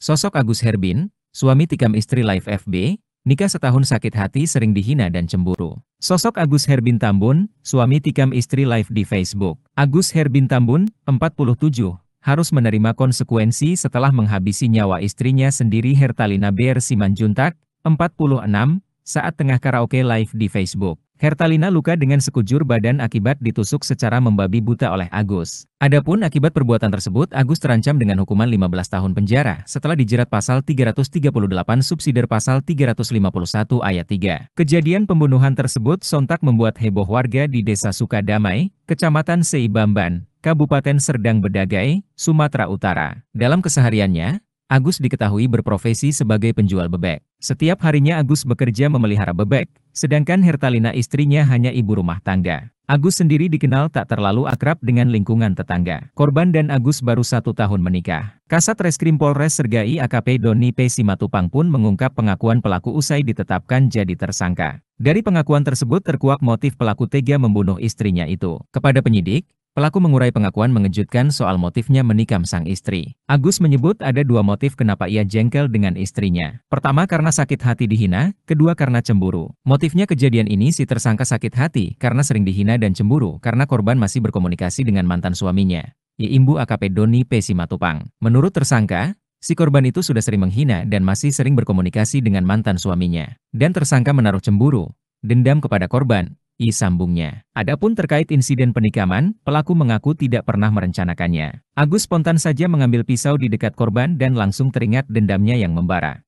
Sosok Agus Herbin, suami tikam istri Live FB, nikah setahun sakit hati sering dihina dan cemburu. Sosok Agus Herbin Tambun, suami tikam istri live di Facebook. Agus Herbin Tambun, 47, harus menerima konsekuensi setelah menghabisi nyawa istrinya sendiri Hertalina Ber Simanjuntak, 46, saat tengah karaoke live di Facebook. Hertalina luka dengan sekujur badan akibat ditusuk secara membabi buta oleh Agus. Adapun akibat perbuatan tersebut, Agus terancam dengan hukuman 15 tahun penjara setelah dijerat pasal 338 subsidir pasal 351 ayat 3. Kejadian pembunuhan tersebut sontak membuat heboh warga di Desa Sukadamai, Kecamatan Seibamban, Kabupaten Serdang Bedagai, Sumatera Utara. Dalam kesehariannya, Agus diketahui berprofesi sebagai penjual bebek. Setiap harinya Agus bekerja memelihara bebek, sedangkan Hertalina istrinya hanya ibu rumah tangga. Agus sendiri dikenal tak terlalu akrab dengan lingkungan tetangga. Korban dan Agus baru satu tahun menikah. Kasat Reskrim Polres Sergai AKP Doni P. Simatupang pun mengungkap pengakuan pelaku usai ditetapkan jadi tersangka. Dari pengakuan tersebut terkuak motif pelaku tega membunuh istrinya itu. Kepada penyidik, Pelaku mengurai pengakuan mengejutkan soal motifnya menikam sang istri. Agus menyebut ada dua motif kenapa ia jengkel dengan istrinya. Pertama karena sakit hati dihina, kedua karena cemburu. Motifnya kejadian ini si tersangka sakit hati karena sering dihina dan cemburu karena korban masih berkomunikasi dengan mantan suaminya. Iimbu AKP Doni P. Simatupang. Menurut tersangka, Si korban itu sudah sering menghina dan masih sering berkomunikasi dengan mantan suaminya. Dan tersangka menaruh cemburu, dendam kepada korban, I sambungnya. Adapun terkait insiden penikaman, pelaku mengaku tidak pernah merencanakannya. Agus spontan saja mengambil pisau di dekat korban dan langsung teringat dendamnya yang membara.